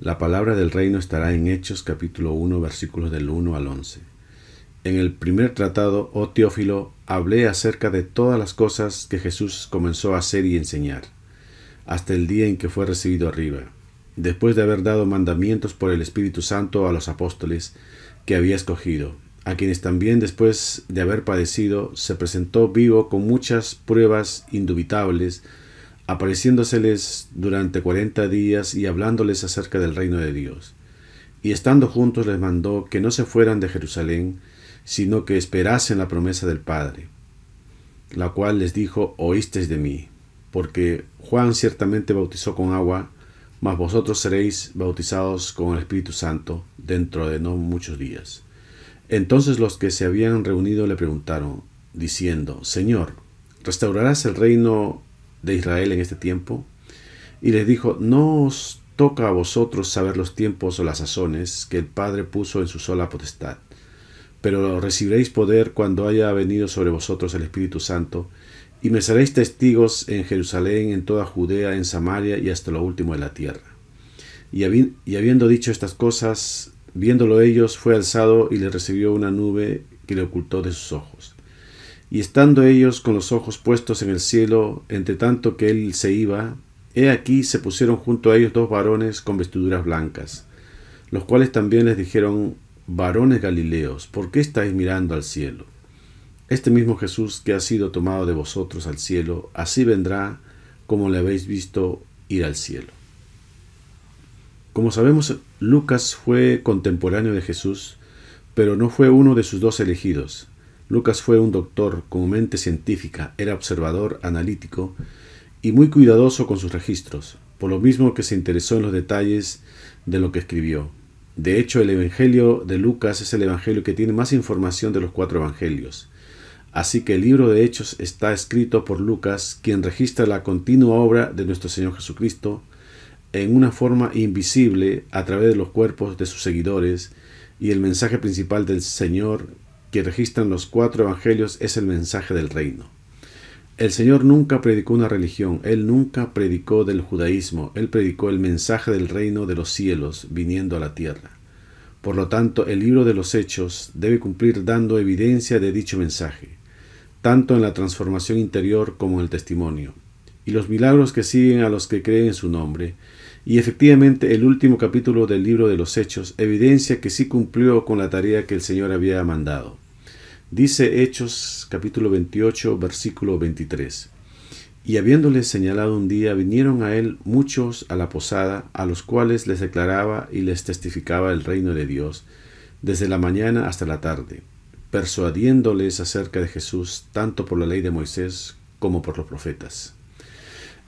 La palabra del reino estará en Hechos capítulo 1 versículos del 1 al 11. En el primer tratado, oh Teófilo, hablé acerca de todas las cosas que Jesús comenzó a hacer y enseñar, hasta el día en que fue recibido arriba, después de haber dado mandamientos por el Espíritu Santo a los apóstoles que había escogido, a quienes también después de haber padecido se presentó vivo con muchas pruebas indubitables, apareciéndoseles durante cuarenta días y hablándoles acerca del reino de Dios. Y estando juntos les mandó que no se fueran de Jerusalén, sino que esperasen la promesa del Padre, la cual les dijo, oísteis de mí, porque Juan ciertamente bautizó con agua, mas vosotros seréis bautizados con el Espíritu Santo dentro de no muchos días. Entonces los que se habían reunido le preguntaron, diciendo, Señor, ¿restaurarás el reino de Israel en este tiempo, y les dijo, no os toca a vosotros saber los tiempos o las sazones que el Padre puso en su sola potestad, pero recibiréis poder cuando haya venido sobre vosotros el Espíritu Santo, y me seréis testigos en Jerusalén, en toda Judea, en Samaria y hasta lo último de la tierra. Y, y habiendo dicho estas cosas, viéndolo ellos, fue alzado y le recibió una nube que le ocultó de sus ojos. Y estando ellos con los ojos puestos en el cielo, entre tanto que él se iba, he aquí se pusieron junto a ellos dos varones con vestiduras blancas, los cuales también les dijeron, varones Galileos, ¿por qué estáis mirando al cielo? Este mismo Jesús que ha sido tomado de vosotros al cielo, así vendrá como le habéis visto ir al cielo. Como sabemos, Lucas fue contemporáneo de Jesús, pero no fue uno de sus dos elegidos. Lucas fue un doctor con mente científica, era observador, analítico y muy cuidadoso con sus registros, por lo mismo que se interesó en los detalles de lo que escribió. De hecho, el Evangelio de Lucas es el Evangelio que tiene más información de los cuatro Evangelios. Así que el libro de Hechos está escrito por Lucas, quien registra la continua obra de nuestro Señor Jesucristo en una forma invisible a través de los cuerpos de sus seguidores y el mensaje principal del Señor que registran los cuatro evangelios es el mensaje del reino. El Señor nunca predicó una religión, Él nunca predicó del judaísmo, Él predicó el mensaje del reino de los cielos viniendo a la tierra. Por lo tanto, el libro de los hechos debe cumplir dando evidencia de dicho mensaje, tanto en la transformación interior como en el testimonio, y los milagros que siguen a los que creen en su nombre, y efectivamente el último capítulo del libro de los Hechos evidencia que sí cumplió con la tarea que el Señor había mandado. Dice Hechos capítulo 28 versículo 23. Y habiéndoles señalado un día, vinieron a él muchos a la posada, a los cuales les declaraba y les testificaba el reino de Dios, desde la mañana hasta la tarde, persuadiéndoles acerca de Jesús, tanto por la ley de Moisés como por los profetas.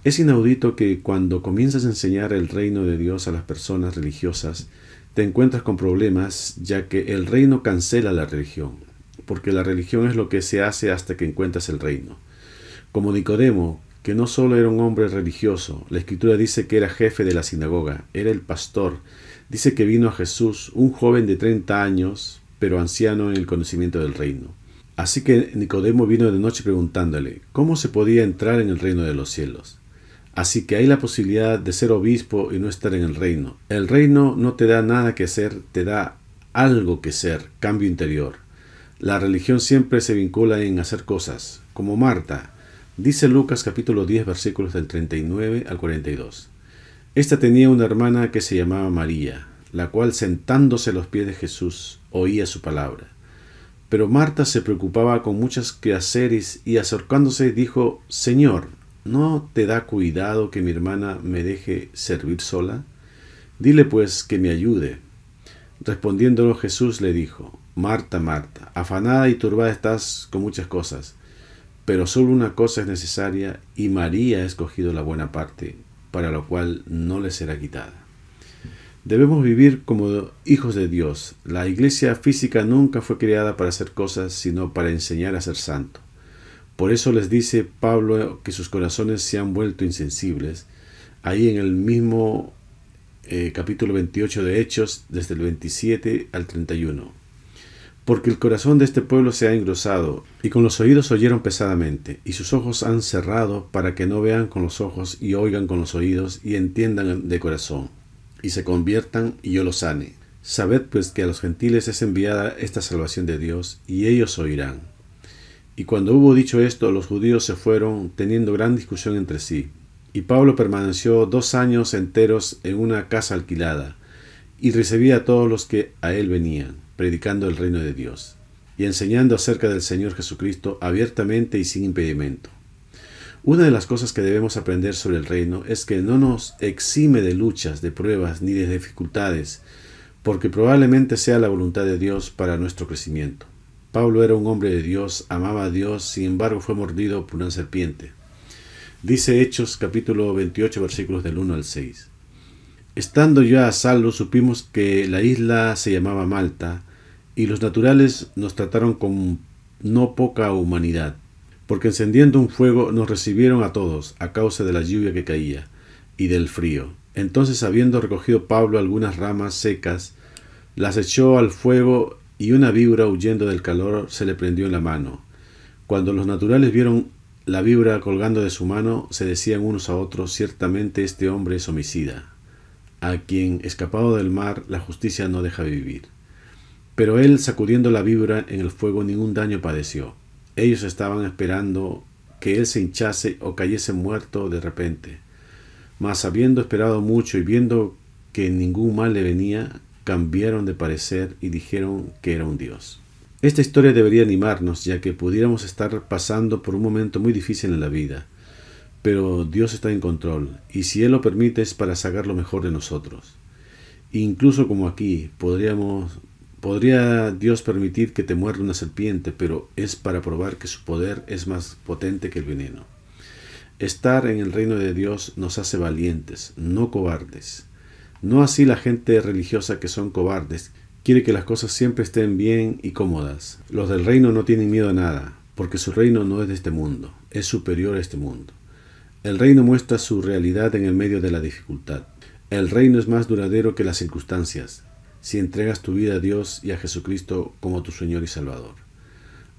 Es inaudito que cuando comienzas a enseñar el reino de Dios a las personas religiosas, te encuentras con problemas ya que el reino cancela la religión, porque la religión es lo que se hace hasta que encuentras el reino. Como Nicodemo, que no solo era un hombre religioso, la escritura dice que era jefe de la sinagoga, era el pastor, dice que vino a Jesús, un joven de 30 años, pero anciano en el conocimiento del reino. Así que Nicodemo vino de noche preguntándole, ¿cómo se podía entrar en el reino de los cielos? Así que hay la posibilidad de ser obispo y no estar en el reino. El reino no te da nada que hacer, te da algo que ser, cambio interior. La religión siempre se vincula en hacer cosas, como Marta, dice Lucas capítulo 10 versículos del 39 al 42. Esta tenía una hermana que se llamaba María, la cual sentándose a los pies de Jesús oía su palabra. Pero Marta se preocupaba con muchas quehaceres y acercándose dijo, Señor, ¿No te da cuidado que mi hermana me deje servir sola? Dile pues que me ayude. Respondiéndolo Jesús le dijo, Marta, Marta, afanada y turbada estás con muchas cosas, pero solo una cosa es necesaria y María ha escogido la buena parte, para lo cual no le será quitada. Debemos vivir como hijos de Dios. La iglesia física nunca fue creada para hacer cosas, sino para enseñar a ser santo. Por eso les dice Pablo que sus corazones se han vuelto insensibles. Ahí en el mismo eh, capítulo 28 de Hechos, desde el 27 al 31. Porque el corazón de este pueblo se ha engrosado, y con los oídos oyeron pesadamente, y sus ojos han cerrado para que no vean con los ojos y oigan con los oídos y entiendan de corazón, y se conviertan y yo los sane. Sabed pues que a los gentiles es enviada esta salvación de Dios, y ellos oirán. Y cuando hubo dicho esto, los judíos se fueron teniendo gran discusión entre sí. Y Pablo permaneció dos años enteros en una casa alquilada, y recibía a todos los que a él venían, predicando el reino de Dios, y enseñando acerca del Señor Jesucristo abiertamente y sin impedimento. Una de las cosas que debemos aprender sobre el reino es que no nos exime de luchas, de pruebas ni de dificultades, porque probablemente sea la voluntad de Dios para nuestro crecimiento. Pablo era un hombre de Dios, amaba a Dios, sin embargo fue mordido por una serpiente. Dice Hechos capítulo 28 versículos del 1 al 6. Estando ya a salvo supimos que la isla se llamaba Malta y los naturales nos trataron con no poca humanidad, porque encendiendo un fuego nos recibieron a todos a causa de la lluvia que caía y del frío. Entonces habiendo recogido Pablo algunas ramas secas, las echó al fuego y una víbora huyendo del calor se le prendió en la mano. Cuando los naturales vieron la víbora colgando de su mano, se decían unos a otros, ciertamente este hombre es homicida, a quien, escapado del mar, la justicia no deja vivir. Pero él, sacudiendo la víbora en el fuego, ningún daño padeció. Ellos estaban esperando que él se hinchase o cayese muerto de repente. Mas habiendo esperado mucho y viendo que ningún mal le venía, cambiaron de parecer y dijeron que era un dios. Esta historia debería animarnos, ya que pudiéramos estar pasando por un momento muy difícil en la vida. Pero Dios está en control, y si Él lo permite es para sacar lo mejor de nosotros. Incluso como aquí, podríamos, podría Dios permitir que te muerda una serpiente, pero es para probar que su poder es más potente que el veneno. Estar en el reino de Dios nos hace valientes, no cobardes. No así la gente religiosa que son cobardes, quiere que las cosas siempre estén bien y cómodas. Los del reino no tienen miedo a nada, porque su reino no es de este mundo, es superior a este mundo. El reino muestra su realidad en el medio de la dificultad. El reino es más duradero que las circunstancias, si entregas tu vida a Dios y a Jesucristo como tu Señor y Salvador.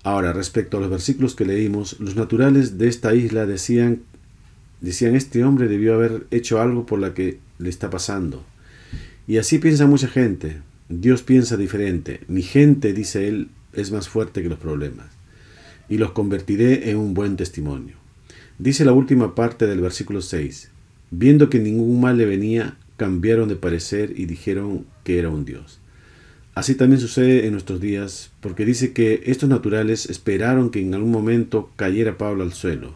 Ahora, respecto a los versículos que leímos, los naturales de esta isla decían, decían, este hombre debió haber hecho algo por la que le está pasando. Y así piensa mucha gente. Dios piensa diferente. Mi gente, dice él, es más fuerte que los problemas. Y los convertiré en un buen testimonio. Dice la última parte del versículo 6. Viendo que ningún mal le venía, cambiaron de parecer y dijeron que era un Dios. Así también sucede en nuestros días, porque dice que estos naturales esperaron que en algún momento cayera Pablo al suelo,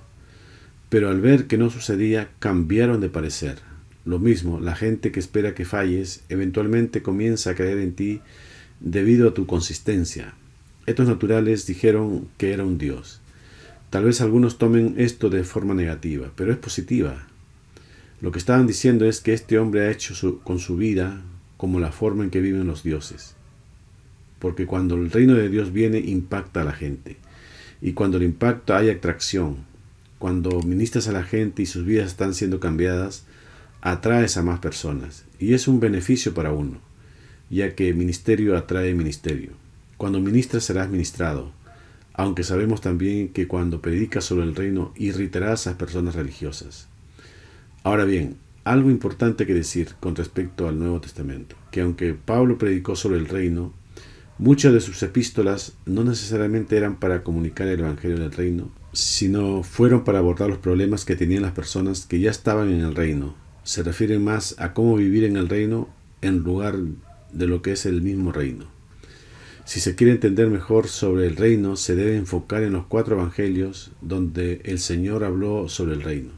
pero al ver que no sucedía, cambiaron de parecer. Lo mismo, la gente que espera que falles eventualmente comienza a creer en ti debido a tu consistencia. Estos naturales dijeron que era un Dios. Tal vez algunos tomen esto de forma negativa, pero es positiva. Lo que estaban diciendo es que este hombre ha hecho con su vida como la forma en que viven los dioses. Porque cuando el reino de Dios viene impacta a la gente. Y cuando el impacto hay atracción. Cuando ministras a la gente y sus vidas están siendo cambiadas, atraes a más personas y es un beneficio para uno, ya que ministerio atrae ministerio. Cuando ministras serás ministrado, aunque sabemos también que cuando predicas sobre el reino irritarás a personas religiosas. Ahora bien, algo importante que decir con respecto al Nuevo Testamento, que aunque Pablo predicó sobre el reino, muchas de sus epístolas no necesariamente eran para comunicar el Evangelio del reino, sino fueron para abordar los problemas que tenían las personas que ya estaban en el reino se refiere más a cómo vivir en el reino en lugar de lo que es el mismo reino. Si se quiere entender mejor sobre el reino, se debe enfocar en los cuatro evangelios donde el Señor habló sobre el reino.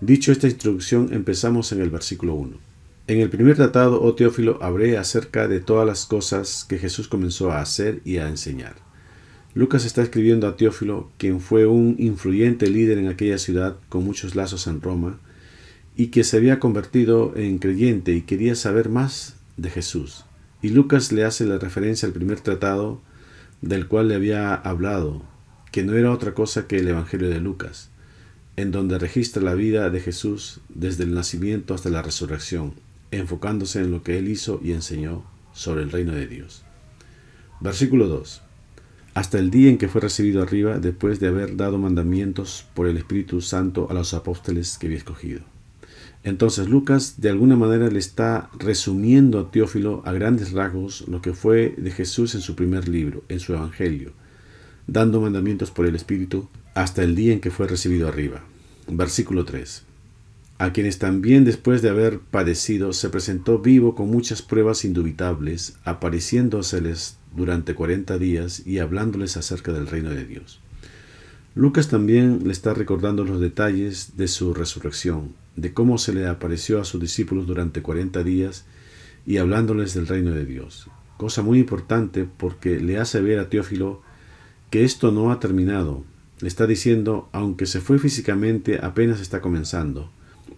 Dicho esta instrucción, empezamos en el versículo 1. En el primer tratado, oh Teófilo, habré acerca de todas las cosas que Jesús comenzó a hacer y a enseñar. Lucas está escribiendo a Teófilo, quien fue un influyente líder en aquella ciudad con muchos lazos en Roma, y que se había convertido en creyente y quería saber más de Jesús. Y Lucas le hace la referencia al primer tratado del cual le había hablado, que no era otra cosa que el Evangelio de Lucas, en donde registra la vida de Jesús desde el nacimiento hasta la resurrección, enfocándose en lo que él hizo y enseñó sobre el reino de Dios. Versículo 2. Hasta el día en que fue recibido arriba, después de haber dado mandamientos por el Espíritu Santo a los apóstoles que había escogido. Entonces Lucas de alguna manera le está resumiendo a Teófilo a grandes rasgos lo que fue de Jesús en su primer libro, en su Evangelio, dando mandamientos por el Espíritu hasta el día en que fue recibido arriba. Versículo 3. A quienes también después de haber padecido se presentó vivo con muchas pruebas indubitables, apareciéndoseles durante 40 días y hablándoles acerca del reino de Dios. Lucas también le está recordando los detalles de su resurrección, de cómo se le apareció a sus discípulos durante 40 días y hablándoles del reino de Dios. Cosa muy importante porque le hace ver a Teófilo que esto no ha terminado. Le está diciendo, aunque se fue físicamente, apenas está comenzando.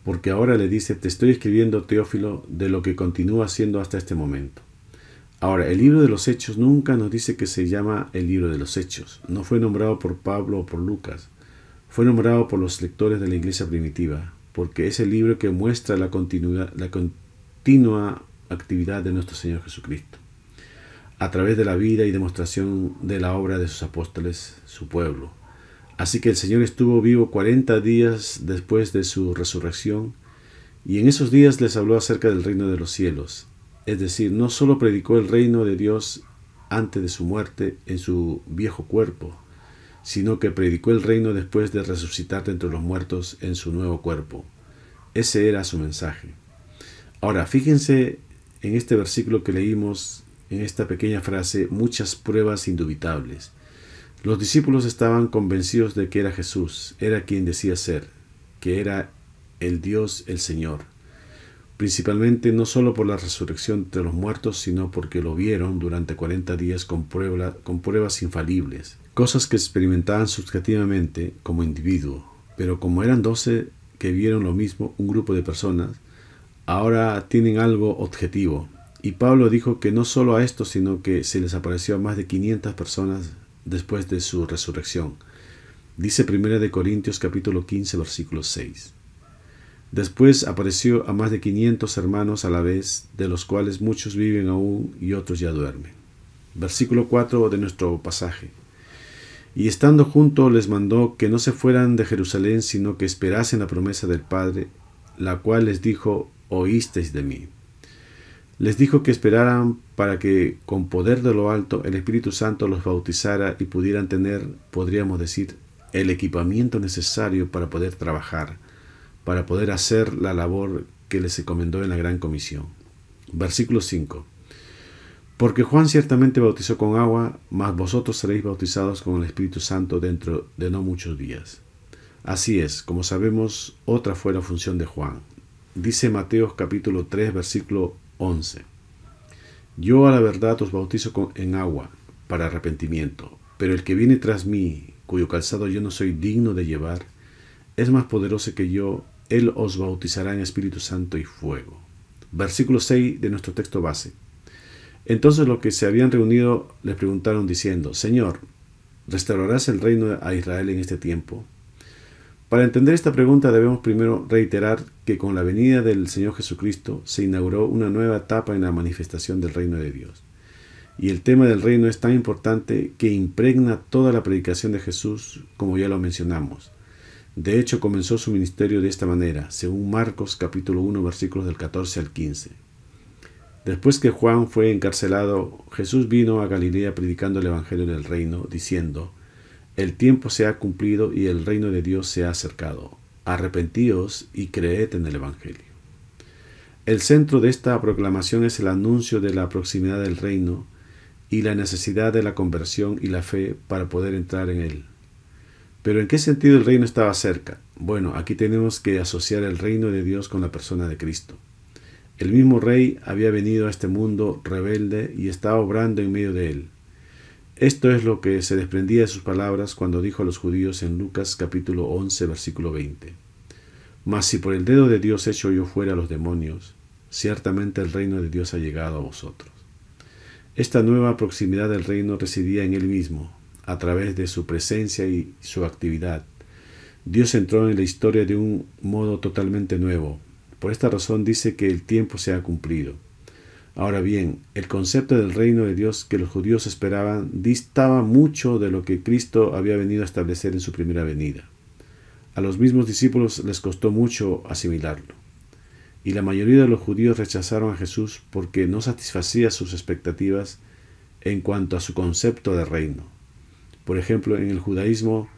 Porque ahora le dice, te estoy escribiendo, Teófilo, de lo que continúa haciendo hasta este momento. Ahora, el libro de los Hechos nunca nos dice que se llama el libro de los Hechos. No fue nombrado por Pablo o por Lucas. Fue nombrado por los lectores de la iglesia primitiva, porque es el libro que muestra la, continuidad, la continua actividad de nuestro Señor Jesucristo, a través de la vida y demostración de la obra de sus apóstoles, su pueblo. Así que el Señor estuvo vivo 40 días después de su resurrección, y en esos días les habló acerca del reino de los cielos. Es decir, no solo predicó el reino de Dios antes de su muerte en su viejo cuerpo, sino que predicó el reino después de resucitar de entre los muertos en su nuevo cuerpo. Ese era su mensaje. Ahora, fíjense en este versículo que leímos, en esta pequeña frase, muchas pruebas indubitables. Los discípulos estaban convencidos de que era Jesús, era quien decía ser, que era el Dios, el Señor. Principalmente no solo por la resurrección de los muertos, sino porque lo vieron durante 40 días con pruebas infalibles cosas que experimentaban subjetivamente como individuo, pero como eran doce que vieron lo mismo un grupo de personas, ahora tienen algo objetivo. Y Pablo dijo que no solo a esto, sino que se les apareció a más de 500 personas después de su resurrección. Dice 1 Corintios capítulo 15 versículo 6. Después apareció a más de 500 hermanos a la vez, de los cuales muchos viven aún y otros ya duermen. Versículo 4 de nuestro pasaje. Y estando juntos les mandó que no se fueran de Jerusalén, sino que esperasen la promesa del Padre, la cual les dijo, oísteis de mí. Les dijo que esperaran para que con poder de lo alto el Espíritu Santo los bautizara y pudieran tener, podríamos decir, el equipamiento necesario para poder trabajar, para poder hacer la labor que les encomendó en la gran comisión. Versículo 5. Porque Juan ciertamente bautizó con agua, mas vosotros seréis bautizados con el Espíritu Santo dentro de no muchos días. Así es, como sabemos, otra fue la función de Juan. Dice Mateo capítulo 3, versículo 11. Yo a la verdad os bautizo en agua, para arrepentimiento, pero el que viene tras mí, cuyo calzado yo no soy digno de llevar, es más poderoso que yo, él os bautizará en Espíritu Santo y fuego. Versículo 6 de nuestro texto base. Entonces los que se habían reunido les preguntaron diciendo, Señor, ¿restaurarás el reino a Israel en este tiempo? Para entender esta pregunta debemos primero reiterar que con la venida del Señor Jesucristo se inauguró una nueva etapa en la manifestación del reino de Dios. Y el tema del reino es tan importante que impregna toda la predicación de Jesús, como ya lo mencionamos. De hecho, comenzó su ministerio de esta manera, según Marcos capítulo 1 versículos del 14 al 15. Después que Juan fue encarcelado, Jesús vino a Galilea predicando el Evangelio del reino, diciendo, El tiempo se ha cumplido y el reino de Dios se ha acercado. Arrepentíos y creed en el Evangelio. El centro de esta proclamación es el anuncio de la proximidad del reino y la necesidad de la conversión y la fe para poder entrar en él. Pero ¿en qué sentido el reino estaba cerca? Bueno, aquí tenemos que asociar el reino de Dios con la persona de Cristo. El mismo rey había venido a este mundo rebelde y estaba obrando en medio de él. Esto es lo que se desprendía de sus palabras cuando dijo a los judíos en Lucas capítulo 11 versículo 20. Mas si por el dedo de Dios echo yo fuera a los demonios, ciertamente el reino de Dios ha llegado a vosotros. Esta nueva proximidad del reino residía en él mismo, a través de su presencia y su actividad. Dios entró en la historia de un modo totalmente nuevo, por esta razón dice que el tiempo se ha cumplido. Ahora bien, el concepto del reino de Dios que los judíos esperaban distaba mucho de lo que Cristo había venido a establecer en su primera venida. A los mismos discípulos les costó mucho asimilarlo, y la mayoría de los judíos rechazaron a Jesús porque no satisfacía sus expectativas en cuanto a su concepto de reino. Por ejemplo, en el judaísmo,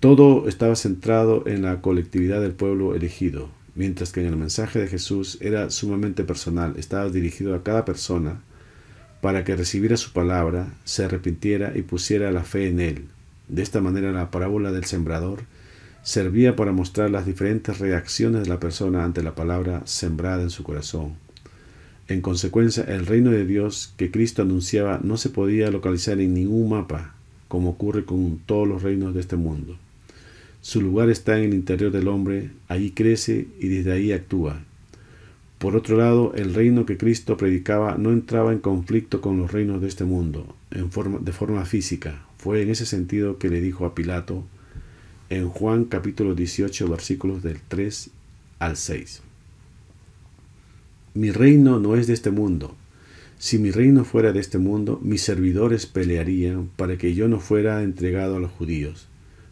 todo estaba centrado en la colectividad del pueblo elegido, mientras que en el mensaje de Jesús era sumamente personal, estaba dirigido a cada persona para que recibiera su palabra, se arrepintiera y pusiera la fe en él. De esta manera la parábola del sembrador servía para mostrar las diferentes reacciones de la persona ante la palabra sembrada en su corazón. En consecuencia, el reino de Dios que Cristo anunciaba no se podía localizar en ningún mapa, como ocurre con todos los reinos de este mundo. Su lugar está en el interior del hombre, allí crece y desde ahí actúa. Por otro lado, el reino que Cristo predicaba no entraba en conflicto con los reinos de este mundo, en forma, de forma física. Fue en ese sentido que le dijo a Pilato en Juan capítulo 18 versículos del 3 al 6. Mi reino no es de este mundo. Si mi reino fuera de este mundo, mis servidores pelearían para que yo no fuera entregado a los judíos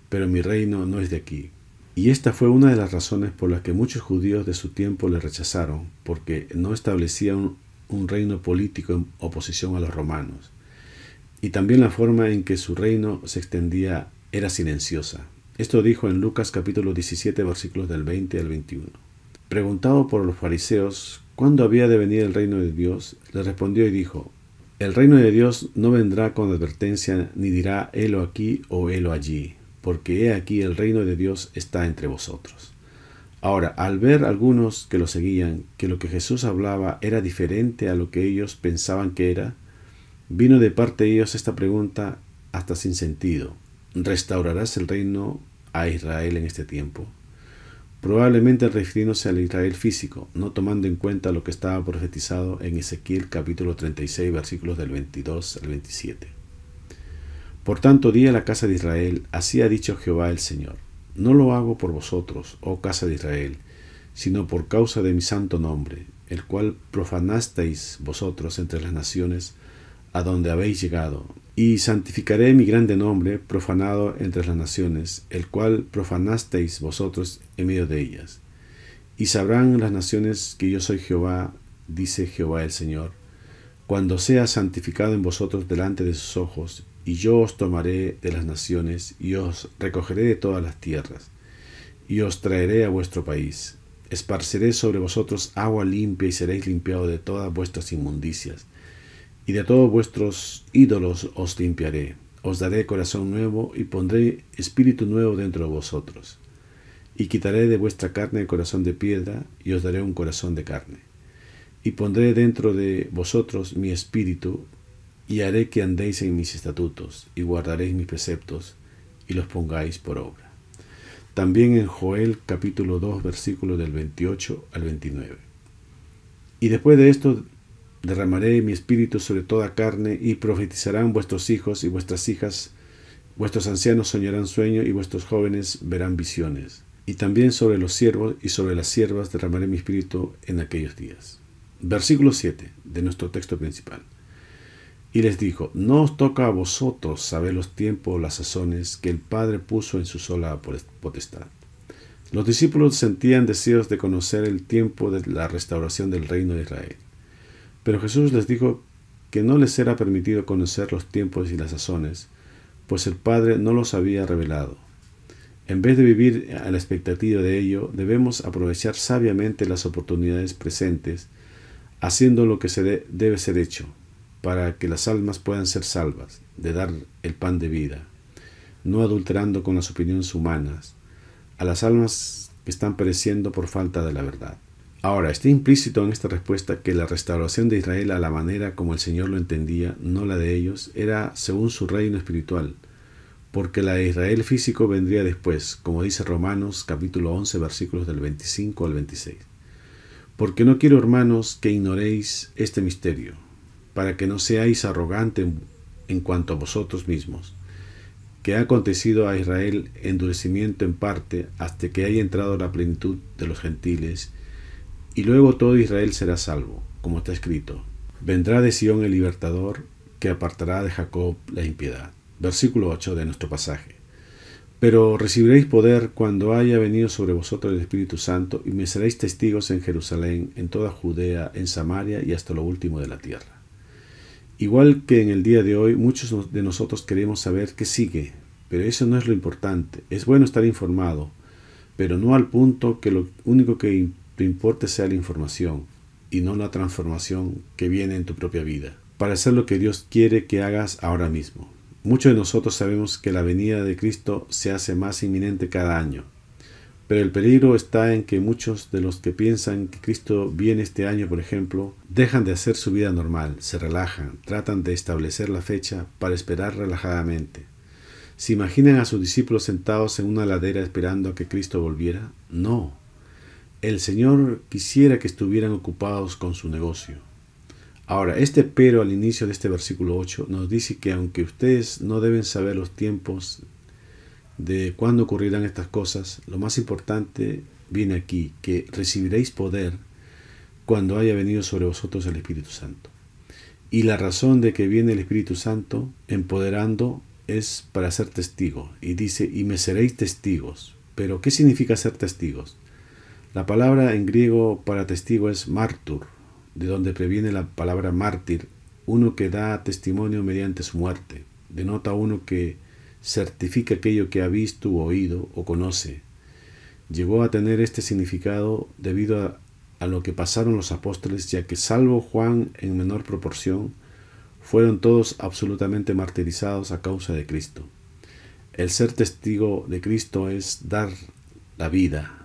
pero mi reino no es de aquí. Y esta fue una de las razones por las que muchos judíos de su tiempo le rechazaron, porque no establecía un, reino político en oposición a los romanos. Y también la forma en que su reino se extendía era silenciosa. Esto dijo en Lucas capítulo 17 versículos del 20 al 21. Preguntado por los fariseos cuándo había de venir el reino de Dios, le respondió y dijo, El reino de Dios no vendrá con advertencia ni dirá helo aquí o helo allí porque he aquí el reino de Dios está entre vosotros. Ahora, al ver algunos que lo seguían que lo que Jesús hablaba era diferente a lo que ellos pensaban que era, vino de parte de ellos esta pregunta hasta sin sentido. ¿Restaurarás el reino a Israel en este tiempo? Probablemente refiriéndose al Israel físico, no tomando en cuenta lo que estaba profetizado en Ezequiel capítulo 36 versículos del 22 al 27. Por tanto, di a la casa de Israel, así ha dicho Jehová el Señor. No lo hago por vosotros, oh casa de Israel, sino por causa de mi santo nombre, el cual profanasteis vosotros entre las naciones a donde habéis llegado. Y santificaré mi grande nombre, profanado entre las naciones, el cual profanasteis vosotros en medio de ellas. Y sabrán las naciones que yo soy Jehová, dice Jehová el Señor, cuando sea santificado en vosotros delante de sus ojos, y yo os tomaré de las naciones, y os recogeré de todas las tierras, y os traeré a vuestro país. Esparceré sobre vosotros agua limpia, y seréis limpiados de todas vuestras inmundicias, y de todos vuestros ídolos os limpiaré. Os daré corazón nuevo, y pondré espíritu nuevo dentro de vosotros. Y quitaré de vuestra carne el corazón de piedra, y os daré un corazón de carne. Y pondré dentro de vosotros mi espíritu, y haré que andéis en mis estatutos, y guardaréis mis preceptos, y los pongáis por obra. También en Joel capítulo 2 versículos del 28 al 29. Y después de esto derramaré mi espíritu sobre toda carne, y profetizarán vuestros hijos y vuestras hijas, vuestros ancianos soñarán sueño, y vuestros jóvenes verán visiones. Y también sobre los siervos y sobre las siervas derramaré mi espíritu en aquellos días. Versículo 7 de nuestro texto principal. Y les dijo, no os toca a vosotros saber los tiempos o las sazones que el Padre puso en su sola potestad. Los discípulos sentían deseos de conocer el tiempo de la restauración del reino de Israel. Pero Jesús les dijo que no les era permitido conocer los tiempos y las sazones, pues el Padre no los había revelado. En vez de vivir a la expectativa de ello, debemos aprovechar sabiamente las oportunidades presentes, haciendo lo que se debe ser hecho, para que las almas puedan ser salvas, de dar el pan de vida, no adulterando con las opiniones humanas, a las almas que están pereciendo por falta de la verdad. Ahora, está implícito en esta respuesta que la restauración de Israel a la manera como el Señor lo entendía, no la de ellos, era según su reino espiritual, porque la de Israel físico vendría después, como dice Romanos capítulo 11 versículos del 25 al 26. Porque no quiero, hermanos, que ignoréis este misterio para que no seáis arrogantes en cuanto a vosotros mismos. Que ha acontecido a Israel endurecimiento en parte hasta que haya entrado la plenitud de los gentiles, y luego todo Israel será salvo, como está escrito. Vendrá de Sión el libertador, que apartará de Jacob la impiedad. Versículo 8 de nuestro pasaje. Pero recibiréis poder cuando haya venido sobre vosotros el Espíritu Santo, y me seréis testigos en Jerusalén, en toda Judea, en Samaria y hasta lo último de la tierra. Igual que en el día de hoy, muchos de nosotros queremos saber qué sigue, pero eso no es lo importante. Es bueno estar informado, pero no al punto que lo único que te importe sea la información y no la transformación que viene en tu propia vida, para hacer lo que Dios quiere que hagas ahora mismo. Muchos de nosotros sabemos que la venida de Cristo se hace más inminente cada año, pero el peligro está en que muchos de los que piensan que Cristo viene este año, por ejemplo, dejan de hacer su vida normal, se relajan, tratan de establecer la fecha para esperar relajadamente. ¿Se imaginan a sus discípulos sentados en una ladera esperando a que Cristo volviera? No. El Señor quisiera que estuvieran ocupados con su negocio. Ahora, este pero al inicio de este versículo 8 nos dice que aunque ustedes no deben saber los tiempos de cuándo ocurrirán estas cosas, lo más importante viene aquí, que recibiréis poder cuando haya venido sobre vosotros el Espíritu Santo. Y la razón de que viene el Espíritu Santo empoderando es para ser testigo. Y dice, y me seréis testigos. Pero, ¿qué significa ser testigos? La palabra en griego para testigo es martur, de donde previene la palabra mártir, uno que da testimonio mediante su muerte. Denota uno que certifica aquello que ha visto oído o conoce. Llegó a tener este significado debido a, a lo que pasaron los apóstoles, ya que salvo Juan en menor proporción, fueron todos absolutamente martirizados a causa de Cristo. El ser testigo de Cristo es dar la vida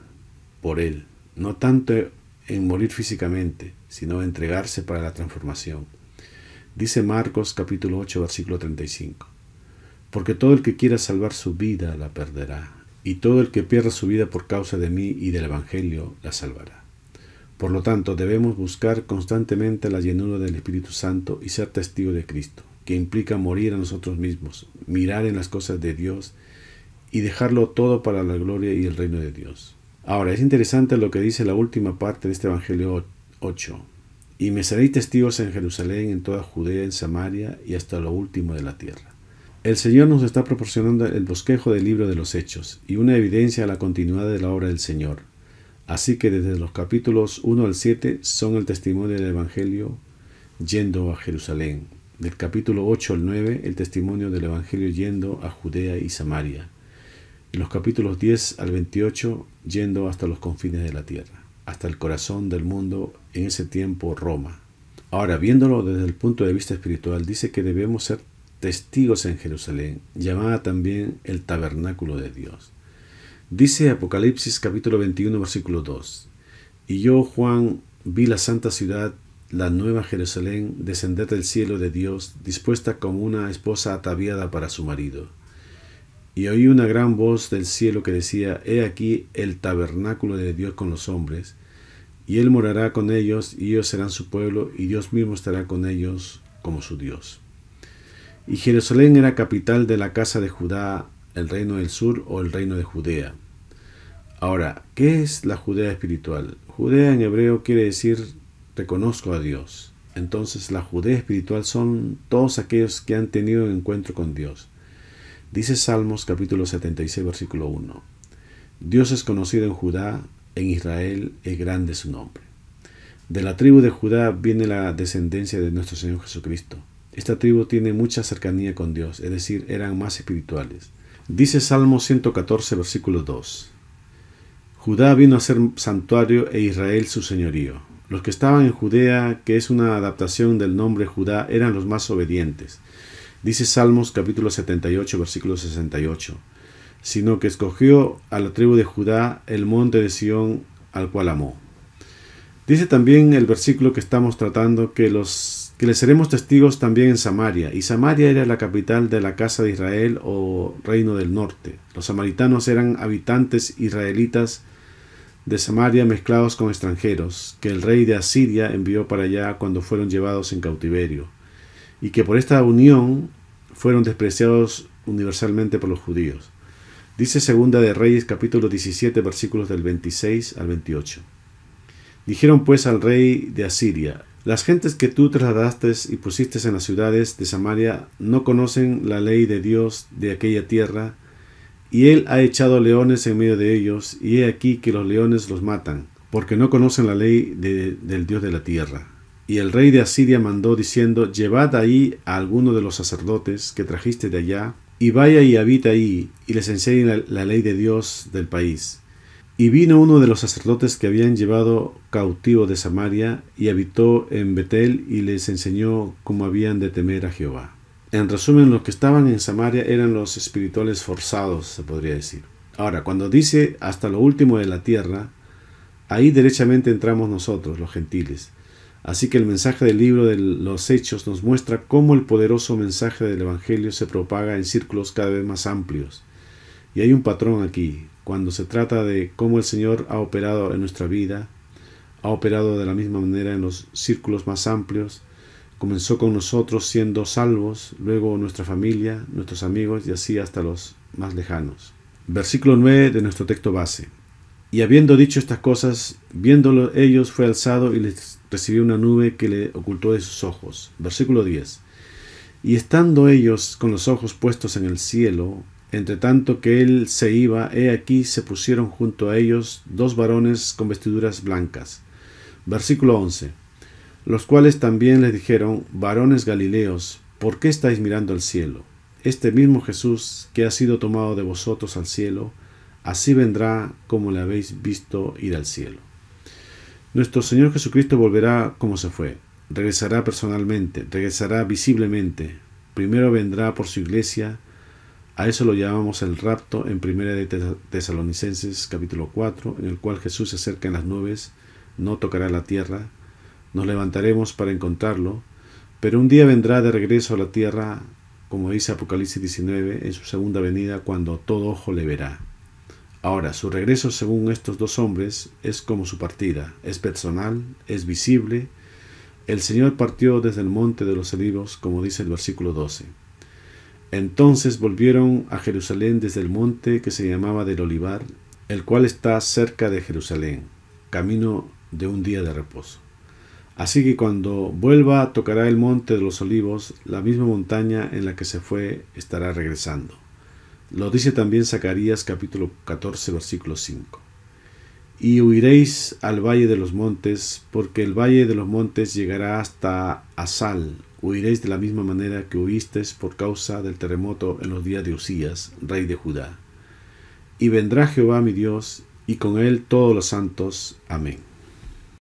por Él, no tanto en morir físicamente, sino entregarse para la transformación. Dice Marcos capítulo 8 versículo 35 porque todo el que quiera salvar su vida la perderá, y todo el que pierda su vida por causa de mí y del Evangelio la salvará. Por lo tanto, debemos buscar constantemente la llenura del Espíritu Santo y ser testigo de Cristo, que implica morir a nosotros mismos, mirar en las cosas de Dios y dejarlo todo para la gloria y el reino de Dios. Ahora, es interesante lo que dice la última parte de este Evangelio 8. Y me seréis testigos en Jerusalén, en toda Judea, en Samaria y hasta lo último de la tierra. El Señor nos está proporcionando el bosquejo del libro de los Hechos y una evidencia a la continuidad de la obra del Señor. Así que desde los capítulos 1 al 7 son el testimonio del Evangelio yendo a Jerusalén. Del capítulo 8 al 9 el testimonio del Evangelio yendo a Judea y Samaria. En los capítulos 10 al 28 yendo hasta los confines de la tierra, hasta el corazón del mundo, en ese tiempo Roma. Ahora, viéndolo desde el punto de vista espiritual, dice que debemos ser testigos en Jerusalén, llamada también el tabernáculo de Dios. Dice Apocalipsis capítulo 21 versículo 2, y yo, Juan, vi la santa ciudad, la nueva Jerusalén, descender del cielo de Dios, dispuesta como una esposa ataviada para su marido. Y oí una gran voz del cielo que decía, He aquí el tabernáculo de Dios con los hombres, y él morará con ellos, y ellos serán su pueblo, y Dios mismo estará con ellos como su Dios y Jerusalén era capital de la casa de Judá, el reino del sur o el reino de Judea. Ahora, ¿qué es la Judea espiritual? Judea en hebreo quiere decir reconozco a Dios. Entonces la Judea espiritual son todos aquellos que han tenido un encuentro con Dios. Dice Salmos capítulo 76 versículo 1. Dios es conocido en Judá, en Israel es grande su nombre. De la tribu de Judá viene la descendencia de nuestro Señor Jesucristo. Esta tribu tiene mucha cercanía con Dios, es decir, eran más espirituales. Dice Salmo 114, versículo 2. Judá vino a ser santuario e Israel su señorío. Los que estaban en Judea, que es una adaptación del nombre Judá, eran los más obedientes. Dice Salmos capítulo 78, versículo 68. Sino que escogió a la tribu de Judá el monte de Sión al cual amó. Dice también el versículo que estamos tratando que los que le seremos testigos también en Samaria. Y Samaria era la capital de la casa de Israel o reino del norte. Los samaritanos eran habitantes israelitas de Samaria mezclados con extranjeros, que el rey de Asiria envió para allá cuando fueron llevados en cautiverio, y que por esta unión fueron despreciados universalmente por los judíos. Dice Segunda de Reyes capítulo 17 versículos del 26 al 28. Dijeron pues al rey de Asiria, las gentes que tú trasladaste y pusiste en las ciudades de Samaria no conocen la ley de Dios de aquella tierra, y él ha echado leones en medio de ellos, y he aquí que los leones los matan, porque no conocen la ley del Dios de la tierra. Y el rey de Asiria mandó diciendo, Llevad ahí a alguno de los sacerdotes que trajiste de allá, y vaya y habita ahí, y les enseñe la ley de Dios del país. Y vino uno de los sacerdotes que habían llevado cautivo de Samaria y habitó en Betel y les enseñó cómo habían de temer a Jehová. En resumen, los que estaban en Samaria eran los espirituales forzados, se podría decir. Ahora, cuando dice hasta lo último de la tierra, ahí derechamente entramos nosotros, los gentiles. Así que el mensaje del libro de los Hechos nos muestra cómo el poderoso mensaje del Evangelio se propaga en círculos cada vez más amplios. Y hay un patrón aquí, cuando se trata de cómo el Señor ha operado en nuestra vida, ha operado de la misma manera en los círculos más amplios, comenzó con nosotros siendo salvos, luego nuestra familia, nuestros amigos y así hasta los más lejanos. Versículo 9 de nuestro texto base. Y habiendo dicho estas cosas, viéndolo ellos fue alzado y les recibió una nube que le ocultó de sus ojos. Versículo 10. Y estando ellos con los ojos puestos en el cielo, entre tanto que él se iba, he aquí se pusieron junto a ellos dos varones con vestiduras blancas. Versículo 11. Los cuales también les dijeron, varones galileos, ¿por qué estáis mirando al cielo? Este mismo Jesús que ha sido tomado de vosotros al cielo, así vendrá como le habéis visto ir al cielo. Nuestro Señor Jesucristo volverá como se fue, regresará personalmente, regresará visiblemente, primero vendrá por su iglesia, a eso lo llamamos el rapto en primera de Tesalonicenses capítulo 4, en el cual Jesús se acerca en las nubes, no tocará la tierra, nos levantaremos para encontrarlo, pero un día vendrá de regreso a la tierra, como dice Apocalipsis 19, en su segunda venida, cuando todo ojo le verá. Ahora, su regreso, según estos dos hombres, es como su partida, es personal, es visible. El Señor partió desde el monte de los olivos, como dice el versículo 12. Entonces volvieron a Jerusalén desde el monte que se llamaba del Olivar, el cual está cerca de Jerusalén, camino de un día de reposo. Así que cuando vuelva tocará el monte de los olivos, la misma montaña en la que se fue estará regresando. Lo dice también Zacarías capítulo 14 versículo 5. Y huiréis al valle de los montes, porque el valle de los montes llegará hasta Asal, huiréis de la misma manera que huisteis por causa del terremoto en los días de Usías, rey de Judá. Y vendrá Jehová mi Dios, y con él todos los santos. Amén.